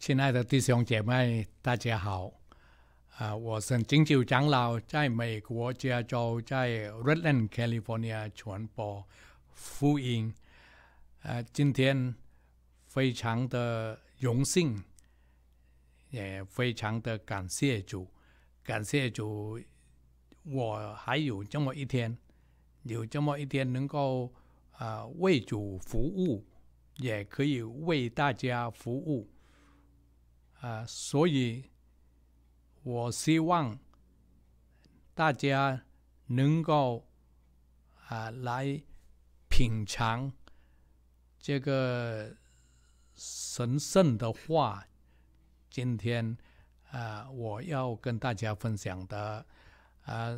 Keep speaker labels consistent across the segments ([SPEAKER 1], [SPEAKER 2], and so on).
[SPEAKER 1] 亲爱的弟兄姐妹，大家好！啊，我是金九长老，在美国，加在在 l i f o 利福尼亚传播福音。呃，今天非常的荣幸，也非常的感谢主，感谢主，我还有这么一天，有这么一天能够啊为主服务，也可以为大家服务。啊，所以，我希望大家能够啊来品尝这个神圣的话。今天啊，我要跟大家分享的，啊，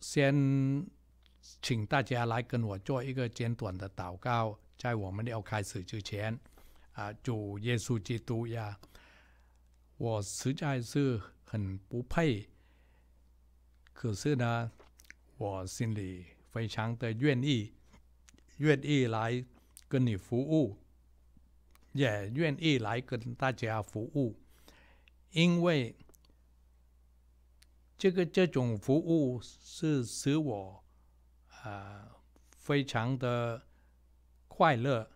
[SPEAKER 1] 先请大家来跟我做一个简短的祷告，在我们要开始之前。啊！主耶稣基督呀，我实在是很不配。可是呢，我心里非常的愿意，愿意来跟你服务，也愿意来跟大家服务，因为这个这种服务是使我啊非常的快乐。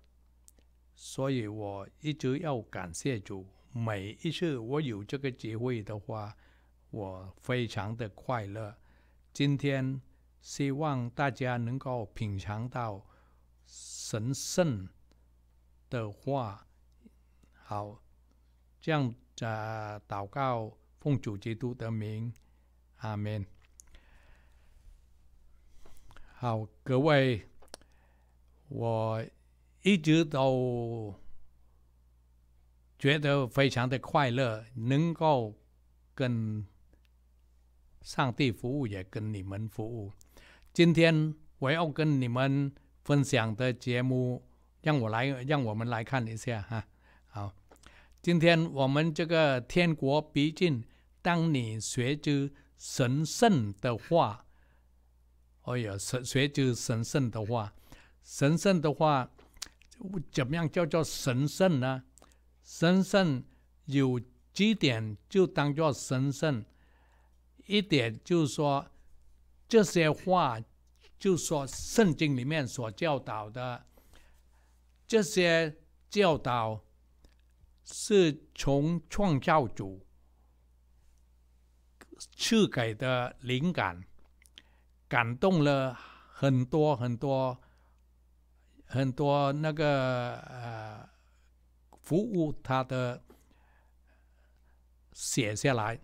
[SPEAKER 1] 所以我一直要感谢主，每一次我有这个机会的话，我非常的快乐。今天希望大家能够品尝到神圣的话，好，这样在祷告奉主基督的名，阿门。好，各位，我。一直都觉得非常的快乐，能够跟上帝服务，也跟你们服务。今天我要跟你们分享的节目，让我来，让我们来看一下哈。好，今天我们这个天国，逼近，当你学知神圣的话，哎呀，学学知神圣的话，神圣的话。怎么样叫做神圣呢？神圣有几点就当做神圣。一点就是说，这些话，就说圣经里面所教导的这些教导，是从创造主赐给的灵感，感动了很多很多。很多那个呃，服务他的写下来，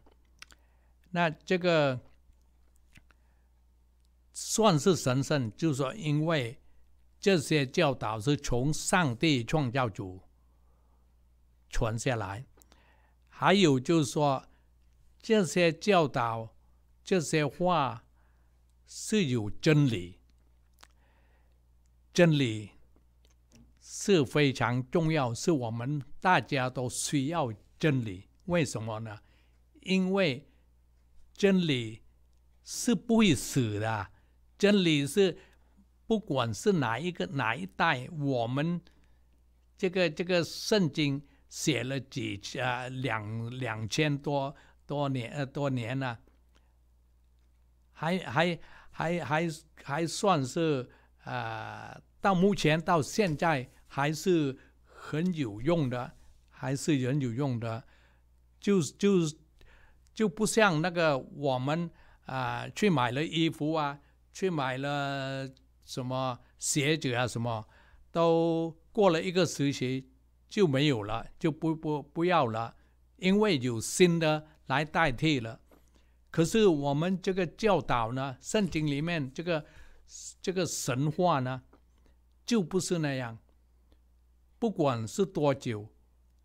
[SPEAKER 1] 那这个算是神圣，就说因为这些教导是从上帝创造主传下来，还有就是说这些教导这些话是有真理，真理。是非常重要，是我们大家都需要真理。为什么呢？因为真理是不会死的。真理是不管是哪一个哪一代，我们这个这个圣经写了几啊两两千多多年呃多年了，还还还还还算是啊到目前到现在。还是很有用的，还是很有用的，就就就不像那个我们啊去买了衣服啊，去买了什么鞋子啊，什么都过了一个时期就没有了，就不不不要了，因为有新的来代替了。可是我们这个教导呢，圣经里面这个这个神话呢，就不是那样。不管是多久，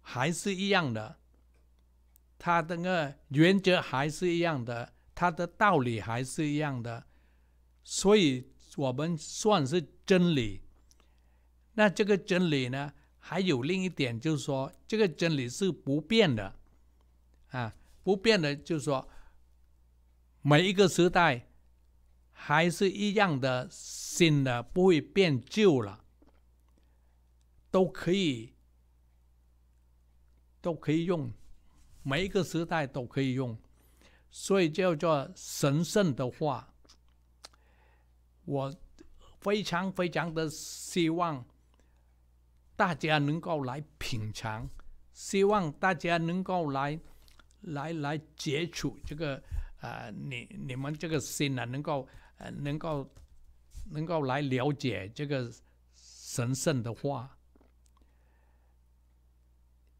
[SPEAKER 1] 还是一样的，它的个原则还是一样的，它的道理还是一样的，所以我们算是真理。那这个真理呢，还有另一点就是说，这个真理是不变的，啊，不变的，就是说，每一个时代还是一样的，新的不会变旧了。都可以，都可以用，每一个时代都可以用，所以叫做神圣的话。我非常非常的希望大家能够来品尝，希望大家能够来，来来接触这个啊，你你们这个新啊，能够能够能够来了解这个神圣的话。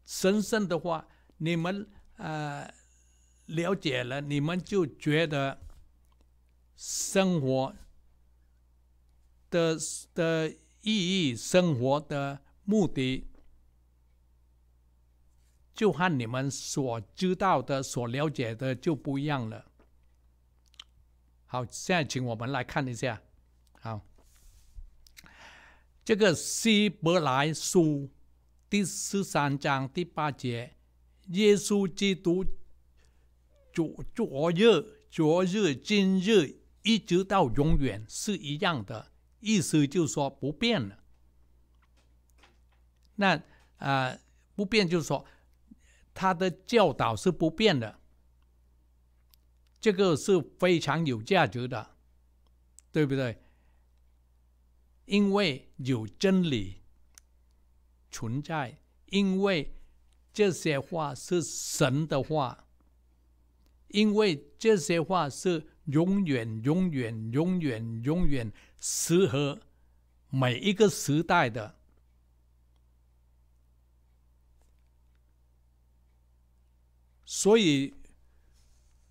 [SPEAKER 1] 神圣的话，你们呃了解了，你们就觉得生活的的意义、生活的目的，就和你们所知道的、所了解的就不一样了。好，现在请我们来看一下，好，这个希伯来书。第十三章第八节，耶稣基督，昨日、昨日、今日，一直到永远是一样的意思，就说不变了。那啊，不变就是说他的教导是不变的，这个是非常有价值的，对不对？因为有真理。存在，因为这些话是神的话，因为这些话是永远、永远、永远、永远适合每一个时代的，所以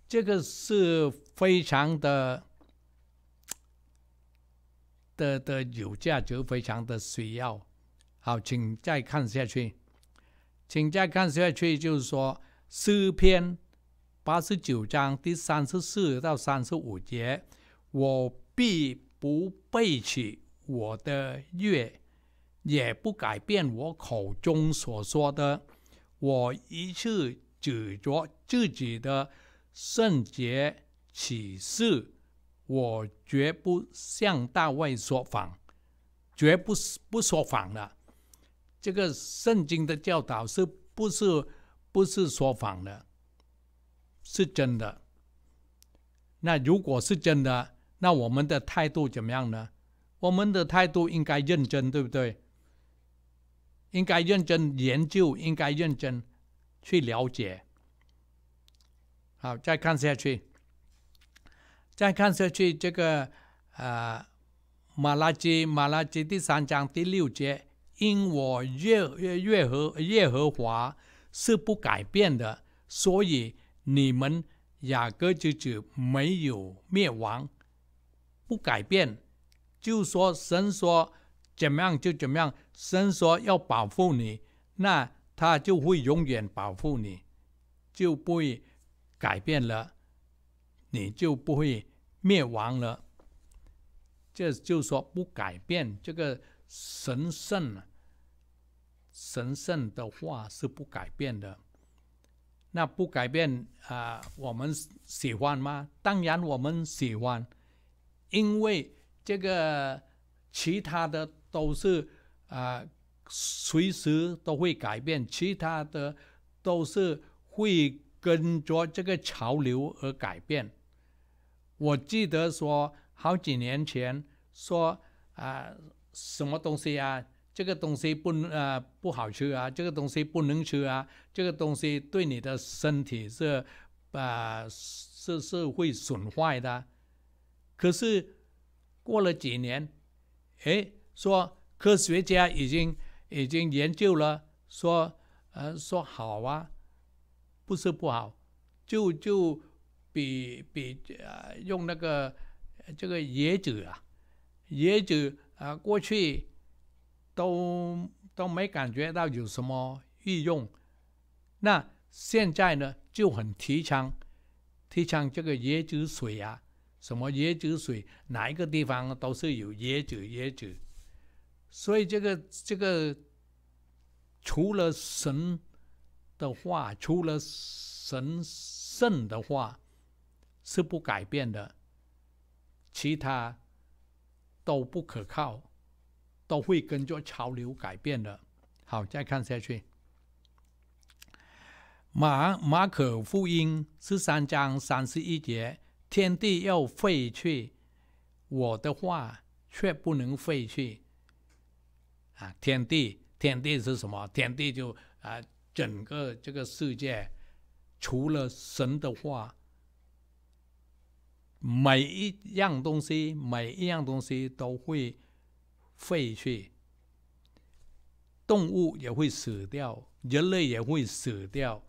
[SPEAKER 1] 这个是非常的的的有价值，非常的需要。好，请再看下去。请再看下去，就是说，诗篇八十九章第三十四到三十五节：“我必不背弃我的约，也不改变我口中所说的。我一次指着自己的圣洁起誓，我绝不向大卫说谎，绝不不说谎了。”这个圣经的教导是不是不是说谎的？是真的。那如果是真的，那我们的态度怎么样呢？我们的态度应该认真，对不对？应该认真研究，应该认真去了解。好，再看下去，再看下去，这个呃，《马拉基》《马拉基》第三章第六节。因我耶耶和耶和华是不改变的，所以你们雅各之子没有灭亡，不改变，就说神说怎么样就怎么样，神说要保护你，那他就会永远保护你，就不会改变了，你就不会灭亡了。这就说不改变这个神圣啊。神圣的话是不改变的，那不改变啊？我们喜欢吗？当然我们喜欢，因为这个其他的都是啊，随时都会改变，其他的都是会跟着这个潮流而改变。我记得说好几年前说啊，什么东西啊？这个东西不呃不好吃啊，这个东西不能吃啊，这个东西对你的身体是啊是是会损坏的。可是过了几年，哎，说科学家已经已经研究了，说呃说好啊，不是不好，就就比比呃用那个这个野子啊，野子啊过去。都都没感觉到有什么异用，那现在呢就很提倡提倡这个椰子水呀，什么椰子水，哪一个地方都是有椰子椰子，所以这个这个除了神的话，除了神圣的话是不改变的，其他都不可靠。都会跟着潮流改变的。好，再看下去，《马马可福音》十三章三十一节：“天地要废去，我的话却不能废去。”啊，天地，天地是什么？天地就啊，整个这个世界，除了神的话，每一样东西，每一样东西都会。废去，动物也会死掉，人类也会死掉，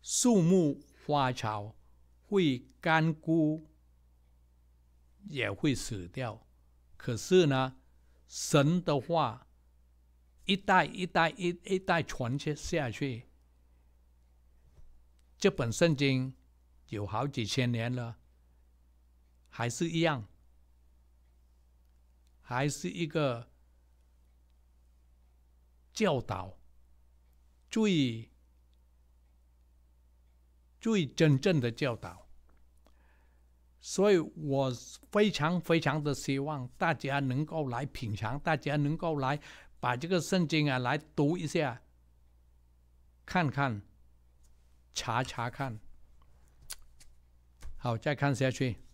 [SPEAKER 1] 树木花草会干枯，也会死掉。可是呢，神的话一代一代一一代传切下去，这本圣经有好几千年了，还是一样。还是一个教导，最最真正的教导，所以我非常非常的希望大家能够来品尝，大家能够来把这个圣经啊来读一下，看看，查查看，好，再看下去。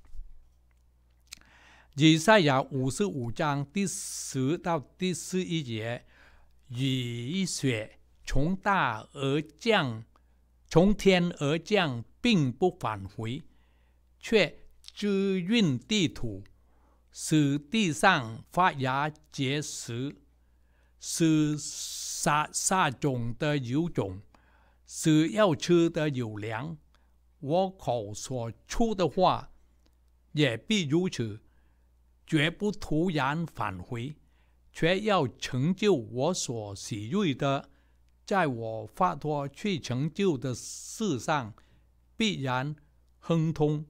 [SPEAKER 1] 以赛亚五十五章第十到第十一节：雨雪从大而降，从天而降，并不返回，却滋润地土，使地上发芽结实，使撒撒种的有种，使要吃的有粮。我口所出的话，也必如此。绝不突然返回，却要成就我所喜悦的，在我发脱去成就的事上，必然亨通。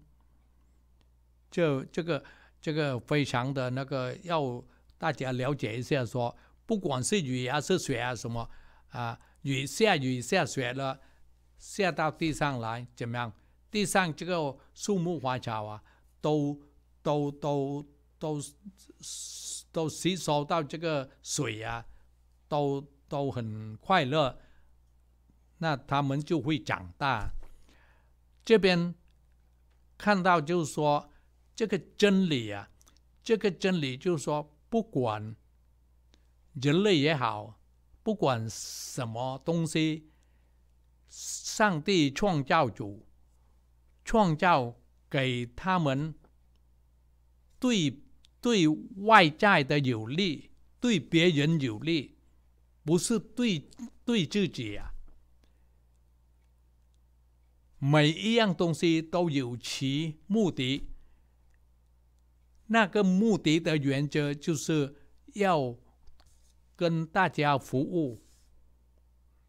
[SPEAKER 1] 这这个这个非常的那个，要大家了解一下。说不管是雨啊，是雪啊，什么啊，雨下雨下雪了，下到地上来怎么样？地上这个树木花草啊，都都都。都都吸收到这个水啊，都都很快乐，那他们就会长大。这边看到就是说这个真理啊，这个真理就是说，不管人类也好，不管什么东西，上帝创造主创造给他们对。对外在的有利，对别人有利，不是对对自己啊。每一样东西都有其目的，那个目的的原则就是要跟大家服务，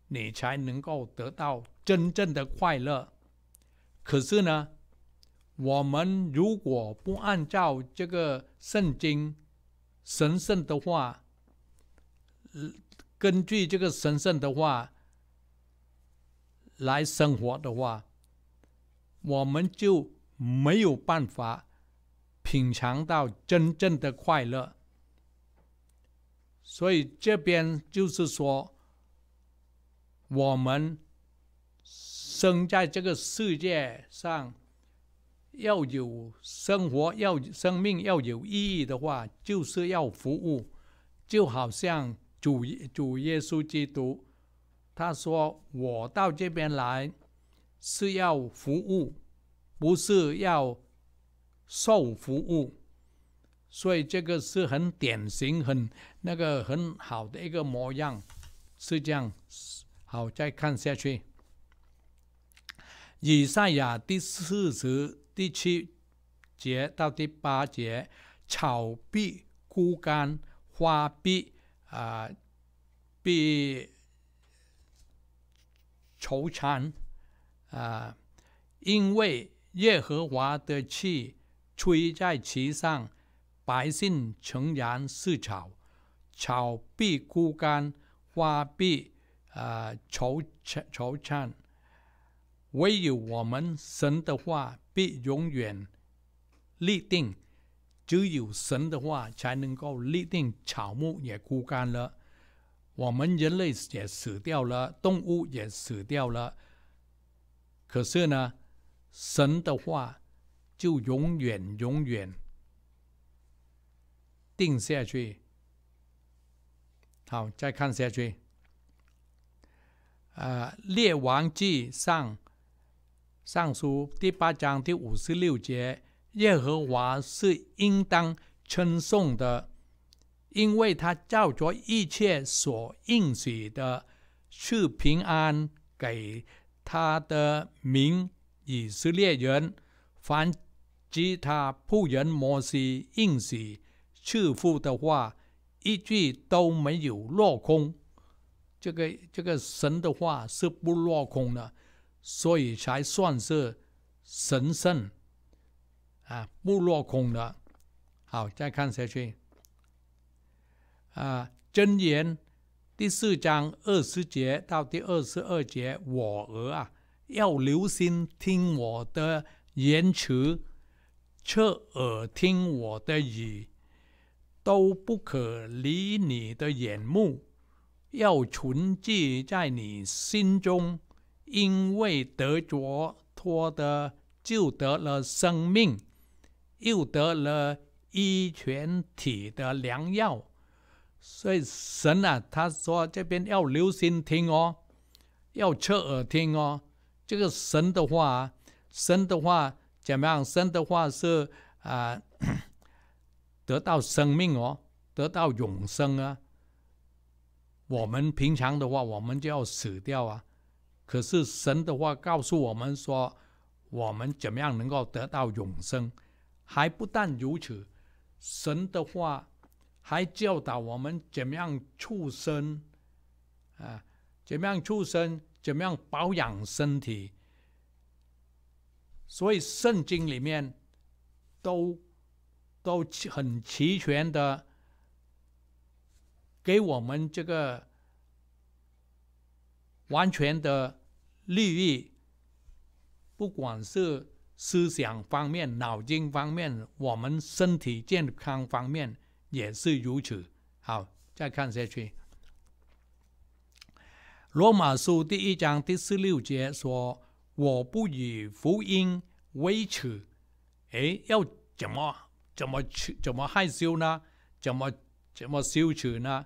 [SPEAKER 1] 你才能够得到真正的快乐。可是呢？我们如果不按照这个圣经神圣的话，根据这个神圣的话来生活的话，我们就没有办法品尝到真正的快乐。所以这边就是说，我们生在这个世界上。要有生活，要生命，要有意义的话，就是要服务。就好像主主耶稣基督，他说：“我到这边来是要服务，不是要受服务。”所以这个是很典型、很那个很好的一个模样。是这样，好，再看下去，《以赛亚》第四十。第七节到第八节，草必枯干，花必啊必惆怅啊！因为耶和华的气吹在其上，百姓诚然是草，草必枯干，花必啊惆怅惆怅。唯有我们神的话。必永远立定，只有神的话才能够立定。草木也枯干了，我们人类也死掉了，动物也死掉了。可是呢，神的话就永远永远定下去。好，再看下去。啊，列王记上。上书第八章第五十六节，耶和华是应当称颂的，因为他照着一切所应许的，赐平安给他的民以色列人。凡及他仆人摩西应许赐福的话，一句都没有落空。这个这个神的话是不落空的。所以才算是神圣啊，不落空的。好，再看下去。啊，真言第四章二十节到第二十二节，我儿啊，要留心听我的言辞，侧耳听我的语，都不可离你的眼目，要存记在你心中。因为得着脱的，就得了生命，又得了一全体的良药，所以神啊，他说这边要留心听哦，要侧耳听哦。这个神的话，神的话怎么样？神的话是啊，得到生命哦，得到永生啊。我们平常的话，我们就要死掉啊。可是神的话告诉我们说，我们怎么样能够得到永生？还不但如此，神的话还教导我们怎么样畜生，啊，怎么样畜生，怎么样保养身体。所以圣经里面都都很齐全的给我们这个。完全的利益，不管是思想方面、脑筋方面，我们身体健康方面也是如此。好，再看下去，《罗马书》第一章第十六节说：“我不以福音为耻。”哎，要怎么怎么去怎么害羞呢？怎么怎么羞耻呢？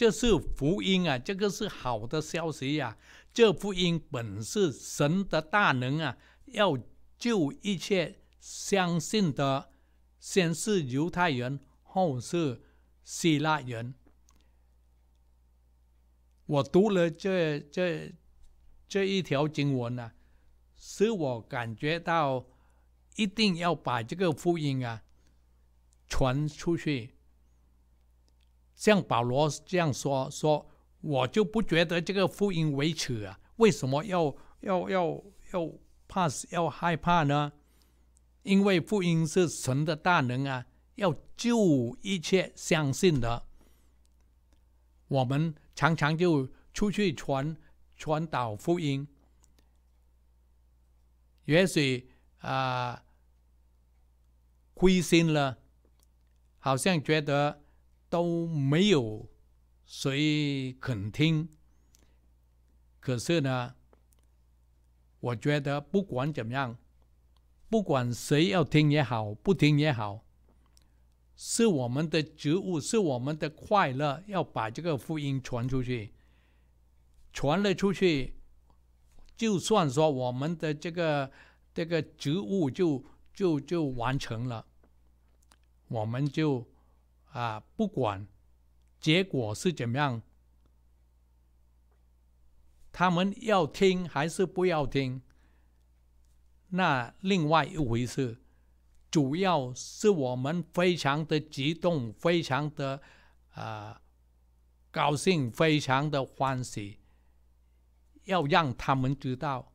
[SPEAKER 1] 这是福音啊！这个是好的消息呀！这福音本是神的大能啊，要救一切相信的，先是犹太人，后是希腊人。我读了这这这一条经文啊，使我感觉到一定要把这个福音啊传出去。像保罗这样说：“说我就不觉得这个福音为耻啊，为什么要要要要怕、要害怕呢？因为福音是神的大能啊，要救一切相信的。我们常常就出去传传导福音，也许啊灰心了，好像觉得。”都没有谁肯听，可是呢，我觉得不管怎么样，不管谁要听也好，不听也好，是我们的职务，是我们的快乐，要把这个福音传出去。传了出去，就算说我们的这个这个职务就就就完成了，我们就。啊，不管结果是怎么样，他们要听还是不要听，那另外一回事。主要是我们非常的激动，非常的啊高兴，非常的欢喜，要让他们知道。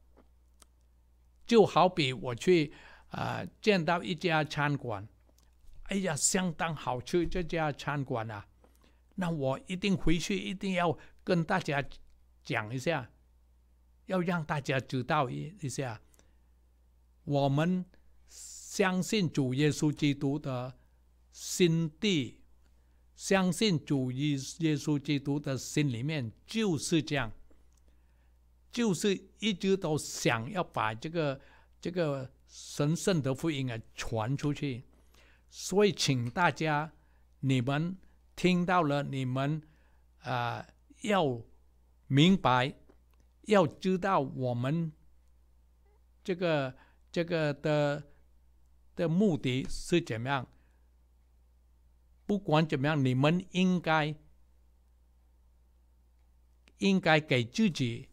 [SPEAKER 1] 就好比我去啊见到一家餐馆。哎呀，相当好吃这家餐馆啊！那我一定回去，一定要跟大家讲一下，要让大家知道一一下。我们相信主耶稣基督的心地，相信主耶稣基督的心里面就是这样，就是一直都想要把这个这个神圣的福音啊传出去。所以，请大家，你们听到了，你们啊，要明白，要知道我们这个这个的的目的是怎么样。不管怎么样，你们应该应该给自己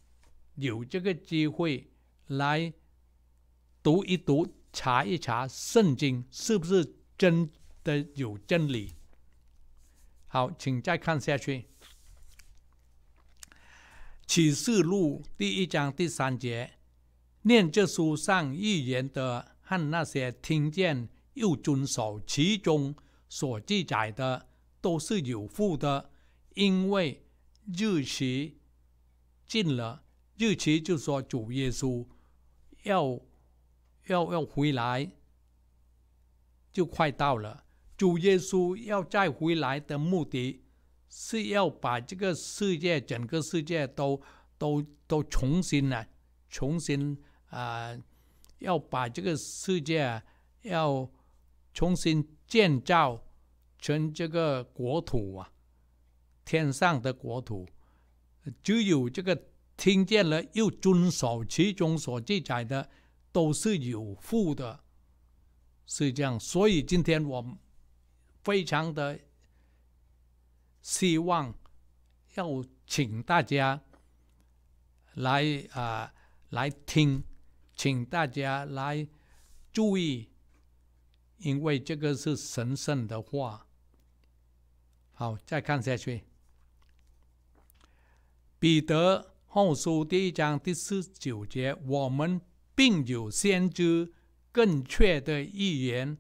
[SPEAKER 1] 有这个机会来读一读、查一查圣经，是不是？真的有真理。好，请再看下去，《启示录》第一章第三节：念这书上预言的，和那些听见又遵守其中所记载的，都是有福的，因为日期近了。日期就说主耶稣要要要回来。就快到了，主耶稣要再回来的目的，是要把这个世界，整个世界都都都重新呢，重新啊，要把这个世界要重新建造成这个国土啊，天上的国土，只有这个听见了又遵守其中所记载的，都是有福的。是这样，所以今天我非常的希望要请大家来啊来听，请大家来注意，因为这个是神圣的话。好，再看下去，《彼得后书》第一章第十九节，我们并有先知。更确的预言，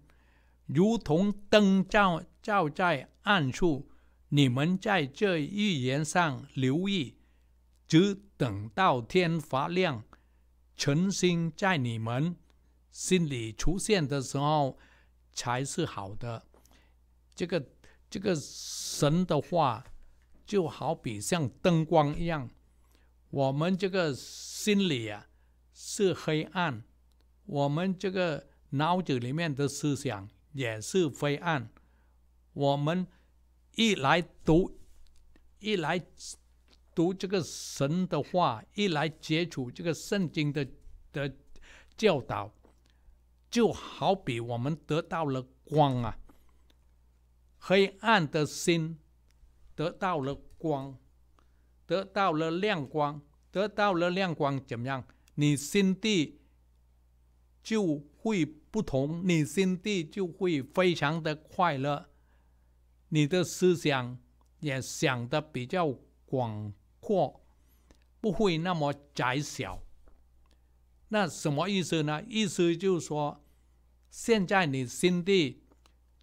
[SPEAKER 1] 如同灯照照在暗处。你们在这预言上留意，只等到天发亮，晨星在你们心里出现的时候，才是好的。这个这个神的话，就好比像灯光一样，我们这个心里啊是黑暗。我们这个脑子里面的思想也是灰暗。我们一来读，一来读这个神的话，一来接触这个圣经的的教导，就好比我们得到了光啊！黑暗的心得到了光，得到了亮光，得到了亮光，怎么样？你心地。就会不同，你心地就会非常的快乐，你的思想也想的比较广阔，不会那么窄小。那什么意思呢？意思就是说，现在你心地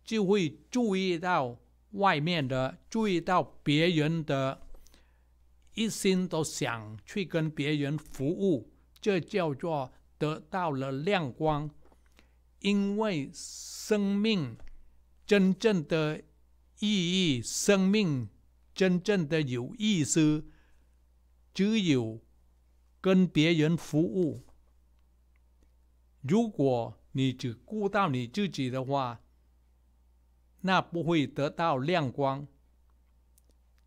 [SPEAKER 1] 就会注意到外面的，注意到别人的，一心都想去跟别人服务，这叫做。得到了亮光，因为生命真正的意义，生命真正的有意思，只有跟别人服务。如果你只顾到你自己的话，那不会得到亮光。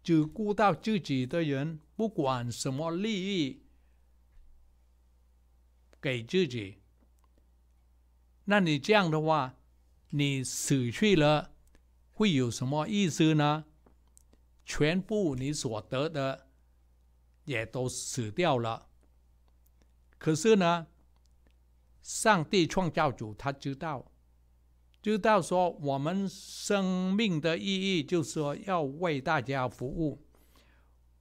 [SPEAKER 1] 只顾到自己的人，不管什么利益。给自己，那你这样的话，你死去了，会有什么意思呢？全部你所得的也都死掉了。可是呢，上帝创造主他知道，知道说我们生命的意义，就是说要为大家服务。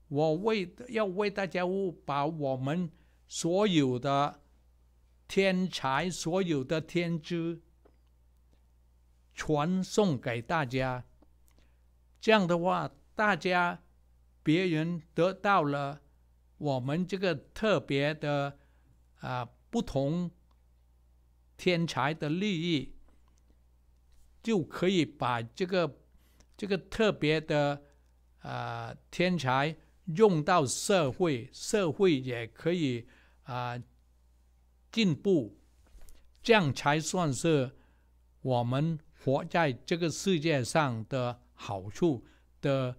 [SPEAKER 1] 我为要为大家服务，把我们所有的。天才所有的天资传送给大家，这样的话，大家别人得到了我们这个特别的啊不同天才的利益，就可以把这个这个特别的啊天才用到社会，社会也可以啊。进步，这样才算是我们活在这个世界上的好处的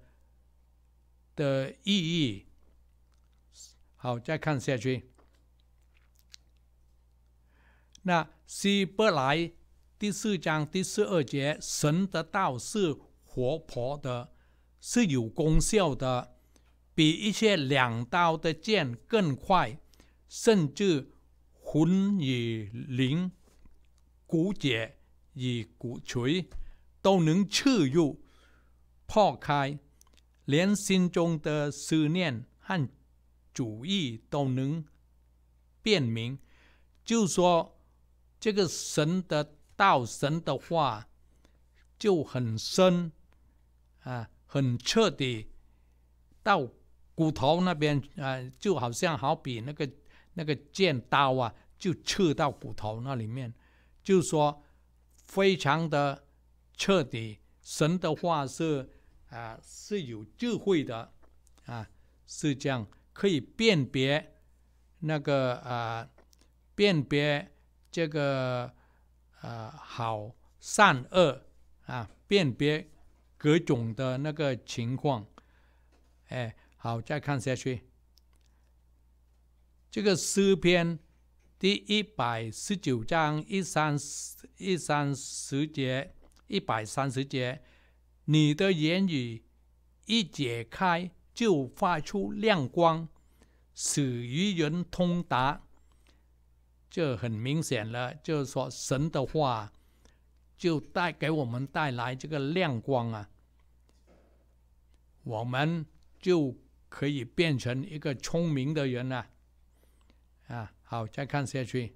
[SPEAKER 1] 的意义。好，再看下去。那《西伯来》第四章第十二节，神的道是活泼的，是有功效的，比一些两刀的剑更快，甚至。魂与灵，骨节与骨髓，都能彻入、破开，连心中的思念和主意都能辨明。就说这个神的道、神的话，就很深啊，很彻底，到骨头那边啊，就好像好比那个那个剑刀啊。就刺到骨头那里面，就说，非常的彻底。神的话是啊，是有智慧的啊，是这样可以辨别那个啊，辨别这个啊好善恶啊，辨别各种的那个情况。哎，好，再看下去，这个诗篇。第一百十九章一三一三十节一百三十节，你的言语一解开就发出亮光，使愚人通达。这很明显了，就是说神的话就带给我们带来这个亮光啊，我们就可以变成一个聪明的人了啊。好，再看下去。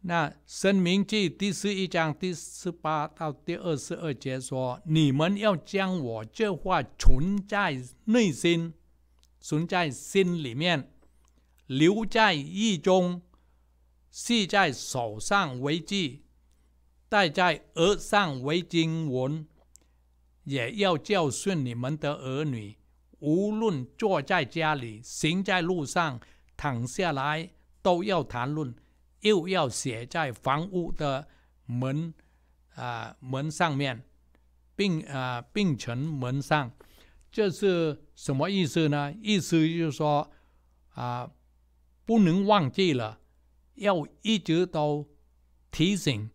[SPEAKER 1] 那《申明记》第十一章第十八到第二十二节说：“你们要将我这话存在内心，存在心里面，留在意中，系在手上为记，戴在额上为经文，也要教训你们的儿女。”无论坐在家里、行在路上、躺下来，都要谈论，又要写在房屋的门啊门上面，并啊并城门上。这是什么意思呢？意思就是说啊，不能忘记了，要一直都提醒。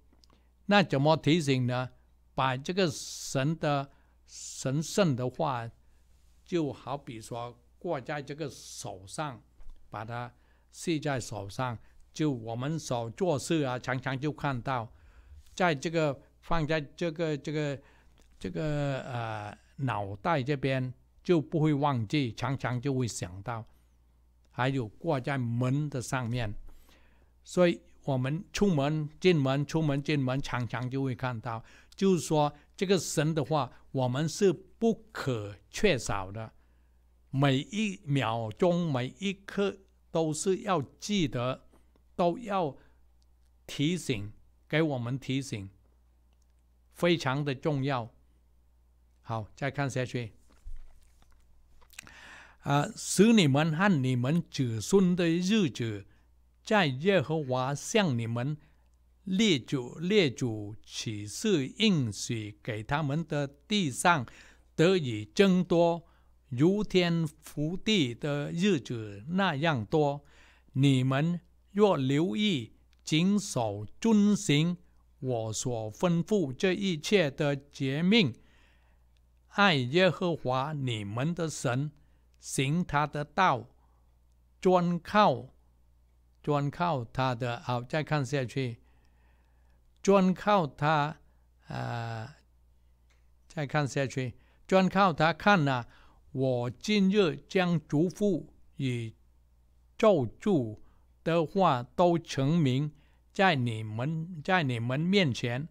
[SPEAKER 1] 那怎么提醒呢？把这个神的神圣的话。就好比说挂在这个手上，把它系在手上，就我们所做事啊，常常就看到，在这个放在这个这个这个呃脑袋这边就不会忘记，常常就会想到。还有挂在门的上面，所以我们出门进门、出门进门，常常就会看到，就是说。这个神的话，我们是不可缺少的，每一秒钟、每一刻都是要记得，都要提醒给我们提醒，非常的重要。好，再看下去。啊，使你们和你们子孙的日子，在耶和华向你们。列祖列祖，岂是应许给他们的地上得以增多，如天福地的日子那样多？你们若留意谨守遵行我所吩咐这一切的诫命，爱耶和华你们的神，行他的道，专靠专靠他的，好，再看下去。专靠他，呃，再看下去。专靠他看呢。我今日将祝福与咒诅的话都成名在你们在你们面前。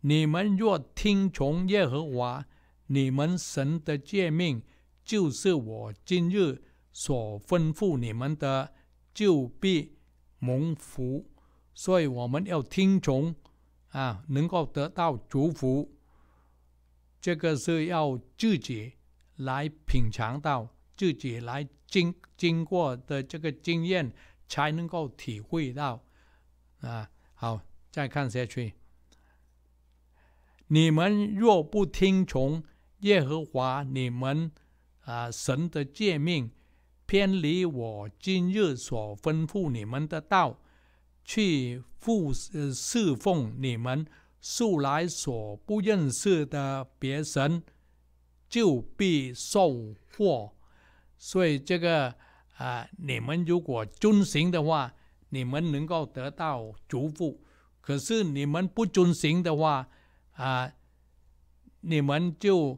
[SPEAKER 1] 你们若听从耶和华你们神的诫命，就是我今日所吩咐你们的，就必蒙福。所以我们要听从。啊，能够得到祝福，这个是要自己来品尝到，自己来经经过的这个经验，才能够体会到。啊，好，再看下去。你们若不听从耶和华你们啊神的诫命，偏离我今日所吩咐你们的道。去服侍奉你们素来所不认识的别神，就必受祸。所以这个啊，你们如果遵行的话，你们能够得到祝福；可是你们不遵行的话，啊，你们就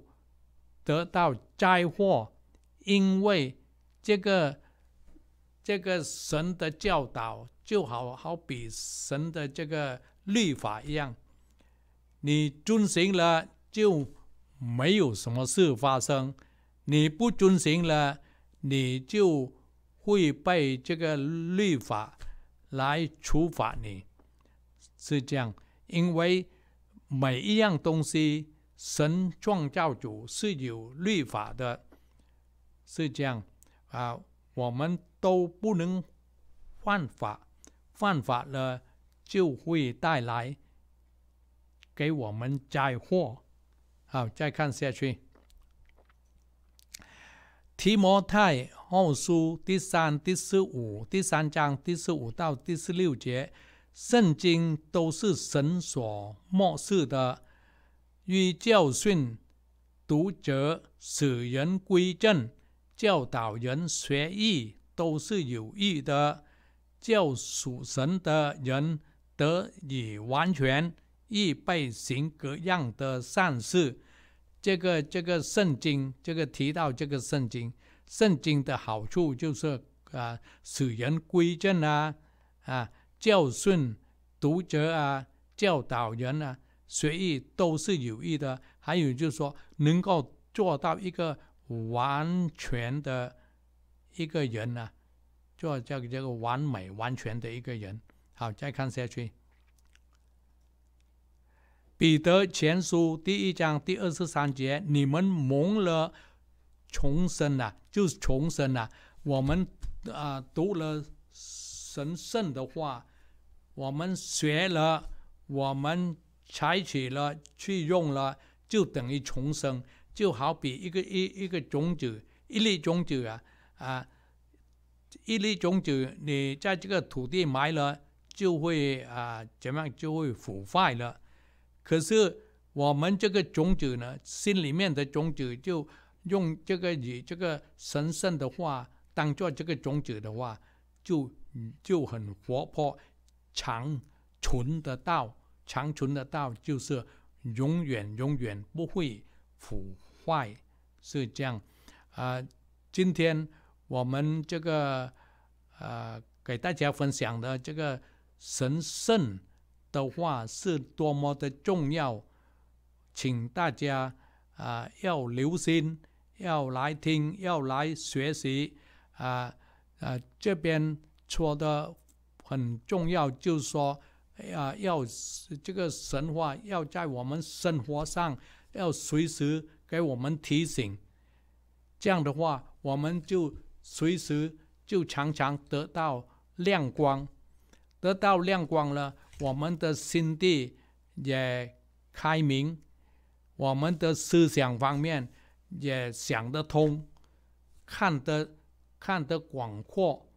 [SPEAKER 1] 得到灾祸。因为这个这个神的教导。就好好比神的这个律法一样，你遵行了就没有什么事发生；你不遵行了，你就会被这个律法来处罚你。是这样，因为每一样东西，神创造主是有律法的。是这样啊，我们都不能犯法。犯法了，就会带来给我们灾祸。好，再看下去，《提摩太后书》第三、第十五、第三章第十五到第十六节，圣经都是神所默示的，于教训、读者使人归正、教导人学艺，都是有益的。叫属神的人得以完全预备行各样的善事。这个这个圣经，这个提到这个圣经，圣经的好处就是啊，使人归正啊，啊，教训读者啊，教导人啊，随意都是有益的。还有就是说，能够做到一个完全的一个人啊。做这个这个完美完全的一个人，好，再看下去。彼得前书第一章第二十三节：你们蒙了重生了，就是重生了。我们啊，读了神圣的话，我们学了，我们采取了去用了，就等于重生。就好比一个一一个种子，一粒种子啊啊。一粒种子，你在这个土地埋了，就会啊，怎么样，就会腐坏了。可是我们这个种子呢，心里面的种子，就用这个以这个神圣的话当做这个种子的话，就就很活泼，长存得到，长存得到就是永远，永远不会腐坏，是这样。啊，今天。我们这个呃给大家分享的这个神圣的话是多么的重要，请大家啊要留心，要来听，要来学习啊。呃，这边说的很重要，就是说啊，要这个神话要在我们生活上要随时给我们提醒，这样的话我们就。随时就常常得到亮光，得到亮光了，我们的心地也开明，我们的思想方面也想得通，看得看得广阔，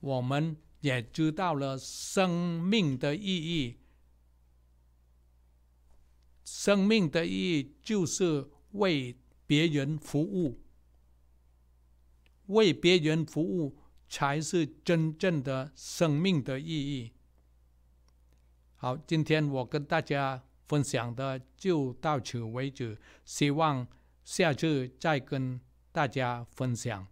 [SPEAKER 1] 我们也知道了生命的意义。生命的意义就是为别人服务。为别人服务才是真正的生命的意义。好，今天我跟大家分享的就到此为止，希望下次再跟大家分享。